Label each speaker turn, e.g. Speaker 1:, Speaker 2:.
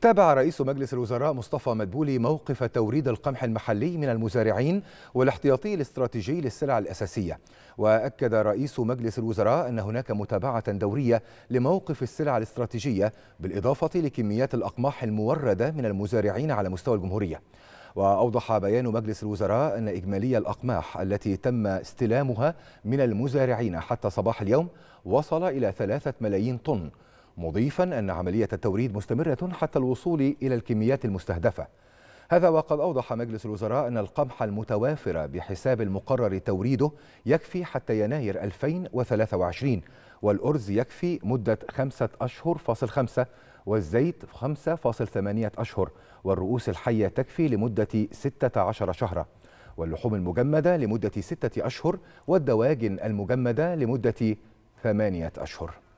Speaker 1: تابع رئيس مجلس الوزراء مصطفى مدبولي موقف توريد القمح المحلي من المزارعين والاحتياطي الاستراتيجي للسلع الأساسية وأكد رئيس مجلس الوزراء أن هناك متابعة دورية لموقف السلع الاستراتيجية بالإضافة لكميات الأقماح الموردة من المزارعين على مستوى الجمهورية وأوضح بيان مجلس الوزراء أن إجمالي الأقماح التي تم استلامها من المزارعين حتى صباح اليوم وصل إلى ثلاثة ملايين طن مضيفا أن عملية التوريد مستمرة حتى الوصول إلى الكميات المستهدفة هذا وقد أوضح مجلس الوزراء أن القمح المتوافر بحساب المقرر توريده يكفي حتى يناير 2023 والأرز يكفي مدة خمسة أشهر فاصل خمسة والزيت 5.8 أشهر والرؤوس الحية تكفي لمدة 16 شهرا واللحوم المجمدة لمدة 6 أشهر والدواجن المجمدة لمدة 8 أشهر